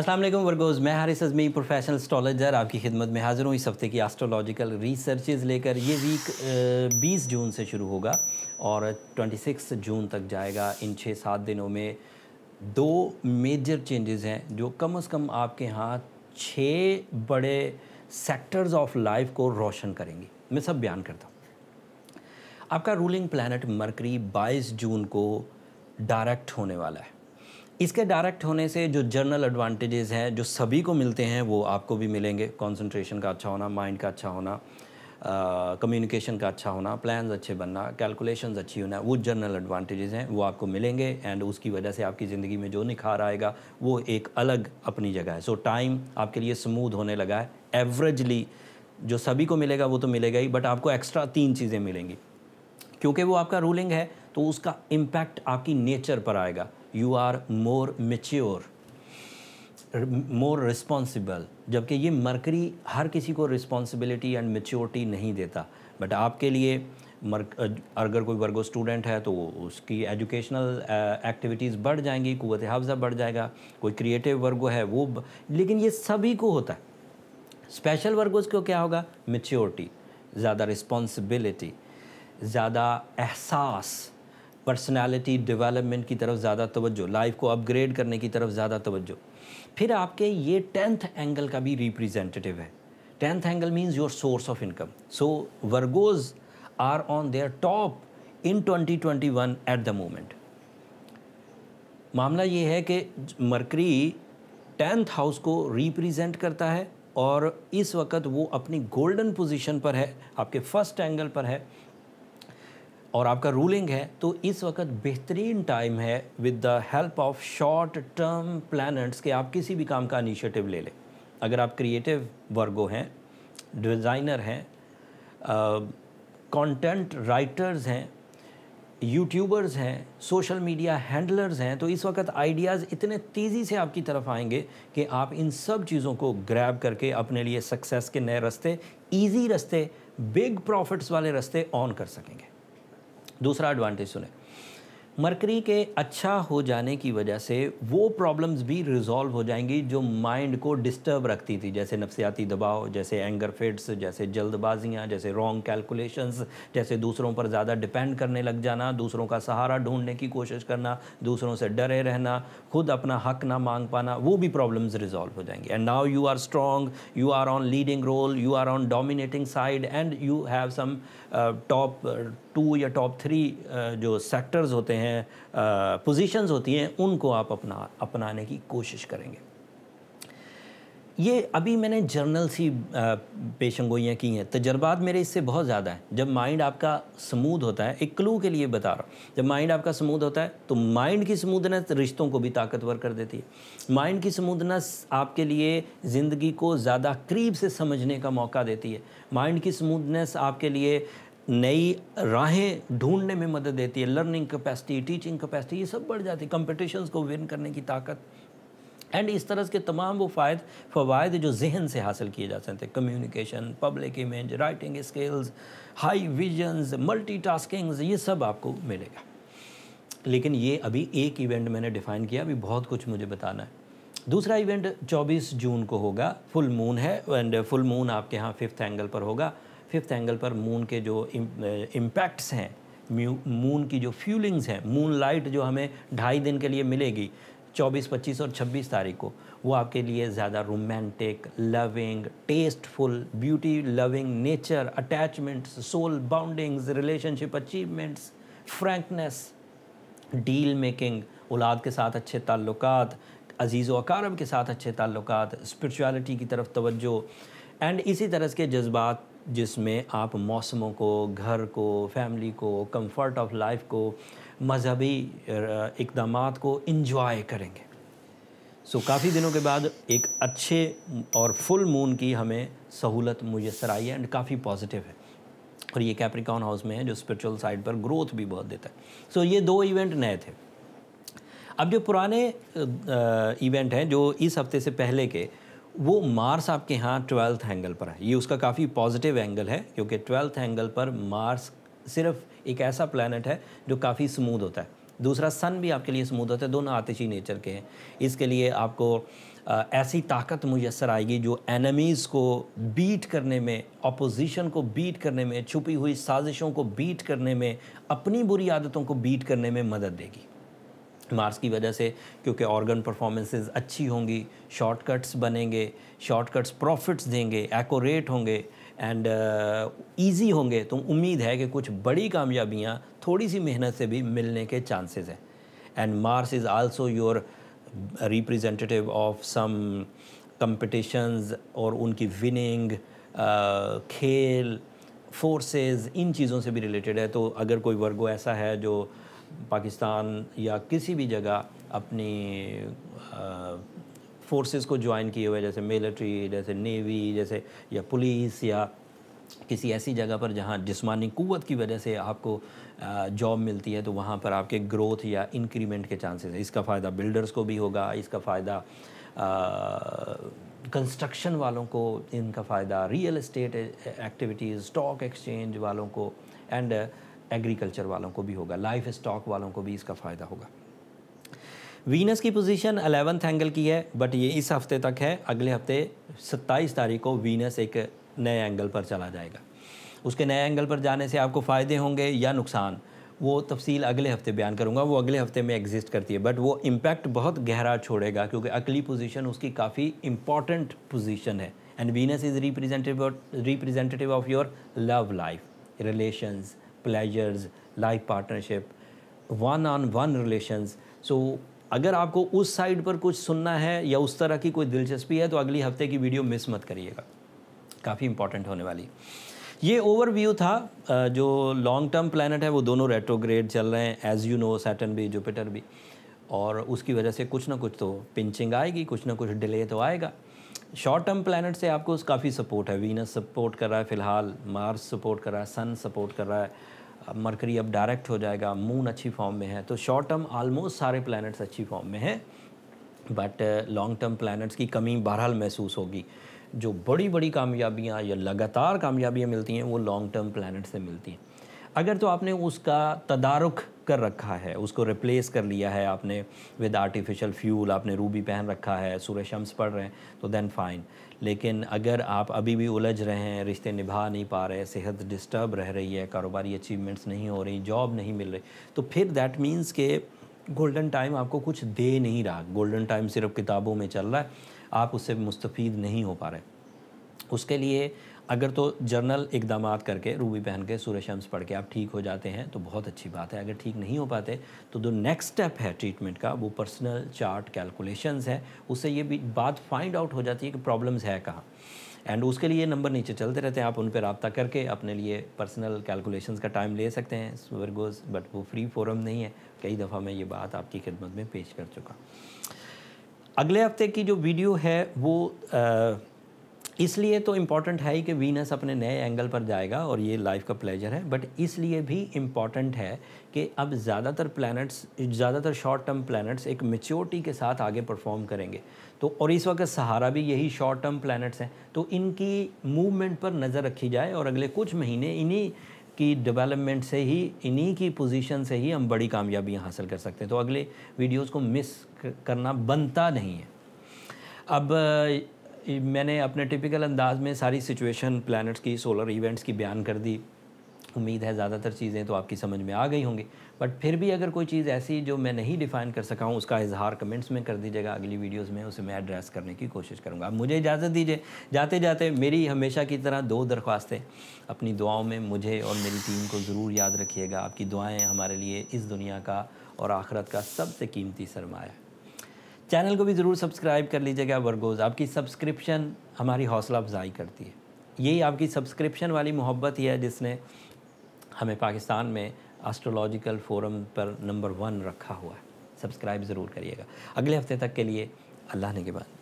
Aslam Virgos मैं Haris Azmi professional स्टॉलजर आपकी खिदमत में हाज़िर हूँ इस हफ्ते की एस्ट्रोलॉजिकल रिसर्च लेकर ये वीक बीस जून से शुरू होगा और 26 जून तक जाएगा इन छः सात दिनों में दो मेजर चेंजेस हैं जो कम अज़ कम आपके यहाँ छः बड़े सेक्टर्स ऑफ लाइफ को रोशन करेंगे मैं सब बयान करता हूँ आपका रूलिंग प्लानट मरकरी बाईस जून को डायरेक्ट होने वाला है इसके डायरेक्ट होने से जो जर्नल एडवांटेजेस हैं जो सभी को मिलते हैं वो आपको भी मिलेंगे कंसंट्रेशन का अच्छा होना माइंड का अच्छा होना कम्युनिकेशन uh, का अच्छा होना प्लान्स अच्छे बनना कैलकुलेशंस अच्छी होना वो जनरल एडवांटेजेस हैं वो आपको मिलेंगे एंड उसकी वजह से आपकी ज़िंदगी में जो निखार आएगा वो एक अलग अपनी जगह है सो so, टाइम आपके लिए स्मूथ होने लगा है एवरेजली जो सभी को मिलेगा वो तो मिलेगा ही बट आपको एक्स्ट्रा तीन चीज़ें मिलेंगी क्योंकि वो आपका रूलिंग है तो उसका इम्पैक्ट आपकी नेचर पर आएगा you are more mature more responsible जबकि ये मरकरी हर किसी को रिस्पॉन्सिबिलिटी एंड मेच्योरिटी नहीं देता बट आपके लिए मर अगर कोई वर्गो स्टूडेंट है तो उसकी एजुकेशनल एक्टिविटीज़ बढ़ जाएंगी कुत हाफजा बढ़ जाएगा कोई क्रिएटिव वर्गो है वो ब... लेकिन ये सभी को होता है स्पेशल वर्गोज को क्या होगा मेच्योरिटी ज़्यादा रिस्पॉन्सिबिलिटी ज़्यादा एहसास पर्सनालिटी डेवलपमेंट की तरफ ज़्यादा तवज्जो लाइफ को अपग्रेड करने की तरफ ज़्यादा तवज्जो फिर आपके ये टेंथ एंगल का भी रिप्रेजेंटेटिव है tenth angle means your source of income so Virgos are on their top in 2021 at the moment मामला ये है कि मरकरी टेंथ हाउस को रिप्रेजेंट करता है और इस वक्त वो अपनी गोल्डन पोजीशन पर है आपके फर्स्ट एंगल पर है और आपका रूलिंग है तो इस वक्त बेहतरीन टाइम है with the help of short term planets के आप किसी भी काम का इनिशिएटिव ले लें अगर आप क्रिएटिव वर्गो हैं डिज़ाइनर हैं कंटेंट राइटर्स हैं यूट्यूबर्स हैं सोशल मीडिया हैंडलर्स हैं तो इस वक्त आइडियाज़ इतने तेज़ी से आपकी तरफ आएंगे कि आप इन सब चीज़ों को ग्रैब करके अपने लिए सक्सेस के नए रस्ते ईजी रस्ते बिग प्रॉफिट्स वाले रस्ते ऑन कर सकेंगे दूसरा एडवांटेज सुने मरकरी के अच्छा हो जाने की वजह से वो प्रॉब्लम्स भी रिजॉल्व हो जाएंगी जो माइंड को डिस्टर्ब रखती थी जैसे नफसियाती दबाव जैसे एंगर फिट्स जैसे जल्दबाजियाँ जैसे रॉन्ग कैलकुलेशंस जैसे दूसरों पर ज़्यादा डिपेंड करने लग जाना दूसरों का सहारा ढूंढने की कोशिश करना दूसरों से डरे रहना खुद अपना हक ना मांग पाना वो भी प्रॉब्लम्स रिजॉल्व हो जाएंगी and now you are strong you are on leading role you are on dominating side and you have some top two या टॉप थ्री जो सेक्टर्स होते हैं पोजीशंस होती हैं उनको आप अपना अपनाने की कोशिश करेंगे ये अभी मैंने जर्नल सी पेशन की हैं तजर्बात मेरे इससे बहुत ज़्यादा हैं जब माइंड आपका स्मूद होता है एक क्लू के लिए बता रहा हूँ जब माइंड आपका स्मूद होता है तो माइंड की स्मूदनेस रिश्तों को भी ताकतवर कर देती है माइंड की स्मूदनेस आपके लिए ज़िंदगी को ज़्यादा करीब से समझने का मौका देती है माइंड की स्मूदनेस आपके लिए नई राहें ढूंढने में मदद देती है लर्निंग कैपेसिटी टीचिंग कैपेसिटी ये सब बढ़ जाती है कंपटिशन्स को विन करने की ताकत एंड इस तरह के तमाम वो फ़ायद फ़वाद जो जहन से हासिल किए जा सकते हैं communication public image writing skills high visions multi taskings ये सब आपको मिलेगा लेकिन ये अभी एक इवेंट मैंने डिफ़ाइन किया अभी बहुत कुछ मुझे बताना है दूसरा इवेंट 24 जून को होगा फुल मून है एंड फुल मून आपके यहाँ फिफ्थ एंगल पर होगा फिफ्थ एंगल पर मून के जो इम्पैक्ट्स eh, हैं मून की जो फ्यूलिंग्स हैं मून लाइट जो हमें ढाई दिन के लिए मिलेगी 24, 25 और 26 तारीख को वो आपके लिए ज़्यादा romantic loving tasteful beauty loving nature attachments soul bondings relationship achievements frankness deal making औलाद के साथ अच्छे ताल्लुक अजीज़ वकारम के साथ अच्छे ताल्लुक स्परिचुअलिटी की तरफ तवज्जो एंड इसी तरह के जज्बात जिसमें आप मौसमों को घर को फैमिली को कंफर्ट ऑफ लाइफ को मजहबी इकदाम को इंजॉय करेंगे सो so, काफ़ी दिनों के बाद एक अच्छे और फुल मून की हमें सहूलत मुयसर आई है एंड काफ़ी पॉजिटिव है और ये कैप्रिकॉन हाउस में है जो स्पिरिचुअल साइड पर ग्रोथ भी बहुत देता है सो so, ये दो इवेंट नए थे अब जो पुराने इवेंट हैं जो इस हफ्ते से पहले के वो मार्स आपके यहाँ ट्वेल्थ एंगल पर है ये उसका काफ़ी पॉजिटिव एंगल है क्योंकि ट्वेल्थ एंगल पर मार्स सिर्फ एक ऐसा प्लानट है जो काफ़ी स्मूद होता है दूसरा सन भी आपके लिए स्मूद होता है दोनों आतिशी नेचर के हैं इसके लिए आपको आ, ऐसी ताकत मुयसर आएगी जो एनमीज़ को बीट करने में अपोजिशन को बीट करने में छुपी हुई साजिशों को बीट करने में अपनी बुरी आदतों को बीट करने में मदद देगी मार्स की वजह से क्योंकि ऑर्गन परफॉर्मेंसेस अच्छी होंगी शॉर्टकट्स बनेंगे शॉर्टकट्स प्रॉफिट्स देंगे एकोरेट होंगे एंड ईजी uh, होंगे तो उम्मीद है कि कुछ बड़ी कामयाबियाँ थोड़ी सी मेहनत से भी मिलने के चांसेस हैं and Mars is also your representative of some competitions और उनकी विनिंग uh, खेल फोर्सेस इन चीज़ों से भी रिलेटेड है तो अगर कोई वर्गो ऐसा है जो पाकिस्तान या किसी भी जगह अपनी फोर्सेस को ज्वाइन किए हुए जैसे मिलिट्री जैसे नेवी जैसे या पुलिस या किसी ऐसी जगह पर जहाँ जिसमानी क़वत की वजह से आपको जॉब मिलती है तो वहाँ पर आपके ग्रोथ या इंक्रीमेंट के चांसेस हैं इसका फ़ायदा बिल्डर्स को भी होगा इसका फ़ायदा कंस्ट्रक्शन वालों को इनका फ़ायदा real estate activities stock exchange वालों को एंड एग्रीकल्चर वालों को भी होगा लाइफ स्टॉक वालों को भी इसका फ़ायदा होगा वीनस की पोजीशन अलेवंथ एंगल की है बट ये इस हफ्ते तक है अगले हफ्ते 27 तारीख को वीनस एक नए एंगल पर चला जाएगा उसके नए एंगल पर जाने से आपको फ़ायदे होंगे या नुकसान वो तफसील अगले हफ्ते बयान करूँगा वो अगले हफ्ते में एग्जिस्ट करती है बट वो इम्पैक्ट बहुत गहरा छोड़ेगा क्योंकि अगली पोजीशन उसकी काफ़ी इम्पॉर्टेंट पोजीशन है and Venus is representative representative of your love life relations pleasures life partnership one on one relations so अगर आपको उस साइड पर कुछ सुनना है या उस तरह की कोई दिलचस्पी है तो अगली हफ्ते की वीडियो मिस मत करिएगा काफ़ी इंपॉर्टेंट होने वाली ये ओवरव्यू था जो लॉन्ग टर्म प्लानट है वो दोनों रेट्रोग्रेड चल रहे हैं एज यू नो सैटन भी जुपिटर भी और उसकी वजह से कुछ ना कुछ तो पिंचिंग आएगी कुछ ना कुछ डिले तो आएगा शॉर्ट टर्म प्लानट से आपको उस काफ़ी सपोर्ट है वीनस सपोर्ट कर रहा है फिलहाल मार्स सपोर्ट कर रहा है सन सपोर्ट कर रहा है मरकरी अब डायरेक्ट हो जाएगा मून अच्छी फॉर्म में है तो शॉर्ट टर्म ऑलमोस्ट सारे प्लानट्स अच्छी फॉर्म में हैं बट लॉन्ग टर्म प्लानट्स की कमी बहरहाल महसूस होगी जो बड़ी बड़ी कामयाबियाँ या लगातार कामयाबियाँ मिलती हैं वो लॉन्ग टर्म प्लानट से मिलती हैं अगर तो आपने उसका तदारुक कर रखा है उसको रिप्लेस कर लिया है आपने विद आर्टिफिशियल फ्यूल आपने रूबी पहन रखा है सूर्य शम्स पढ़ रहे हैं तो देन फाइन लेकिन अगर आप अभी भी उलझ रहे हैं रिश्ते निभा नहीं पा रहे सेहत डिस्टर्ब रह रही है कारोबारी अचीवमेंट्स नहीं हो रही जॉब नहीं मिल रही तो फिर दैट मीन्स के गोल्डन टाइम आपको कुछ दे नहीं रहा गोल्डन टाइम सिर्फ किताबों में चल रहा है आप उससे मुस्तफ़ नहीं हो पा रहे उसके लिए अगर तो जर्नल इकदाम करके रूबी पहन के सूर्य शम्स पढ़ के आप ठीक हो जाते हैं तो बहुत अच्छी बात है अगर ठीक नहीं हो पाते तो जो नेक्स्ट स्टेप है ट्रीटमेंट का वो पर्सनल चार्ट कैलकुलेशंस है उससे ये भी बात फाइंड आउट हो जाती है कि प्रॉब्लम्स है कहाँ एंड उसके लिए नंबर नीचे चलते रहते हैं आप उन पर रबता करके अपने लिए पर्सनल कैलकुलेशन का टाइम ले सकते हैं वर्गोज बट वो फ्री फोरम नहीं है कई दफ़ा मैं ये बात आपकी खिदमत में पेश कर चुका अगले हफ्ते की जो वीडियो है वो आ, इसलिए तो इम्पॉर्टेंट है ही कि वीनस अपने नए एंगल पर जाएगा और ये लाइफ का प्लेजर है बट इसलिए भी इम्पॉर्टेंट है कि अब ज़्यादातर प्लैनेट्स ज़्यादातर शॉर्ट टर्म प्लैनेट्स एक मेच्योरिटी के साथ आगे परफॉर्म करेंगे तो और इस वक्त सहारा भी यही शॉर्ट टर्म प्लैनेट्स हैं तो इनकी मूवमेंट पर नज़र रखी जाए और अगले कुछ महीने इन्हीं की डेवलपमेंट से ही इन्हीं की पोजीशन से ही हम बड़ी कामयाबी हासिल कर सकते हैं तो अगले वीडियोज़ को मिस करना बनता नहीं है अब मैंने अपने टिपिकल अंदाज में सारी सिचुएशन प्लैनेट्स की सोलर इवेंट्स की बयान कर दी उम्मीद है ज़्यादातर चीज़ें तो आपकी समझ में आ गई होंगी बट फिर भी अगर कोई चीज़ ऐसी जो मैं नहीं डिफ़ाइन कर सका हूँ उसका इजहार कमेंट्स में कर दीजिएगा अगली वीडियोस में उसे मैं एड्रेस करने की कोशिश करूँगा आप मुझे इजाज़त दीजिए जाते जाते मेरी हमेशा की तरह दो दरख्वास्तें अपनी दुआओं में मुझे और मेरी टीम को ज़रूर याद रखिएगा आपकी दुआएँ हमारे लिए इस दुनिया का और आखरत का सबसे कीमती सरमाया चैनल को भी ज़रूर सब्सक्राइब कर लीजिएगा वर्गोज़ आपकी सब्सक्रिप्शन हमारी हौसला अफजाई करती है यही आपकी सब्सक्रिप्शन वाली मोहब्बत ही है जिसने हमें पाकिस्तान में एस्ट्रोलॉजिकल फोरम पर नंबर वन रखा हुआ है सब्सक्राइब ज़रूर करिएगा अगले हफ्ते तक के लिए अल्लाह ने के बाद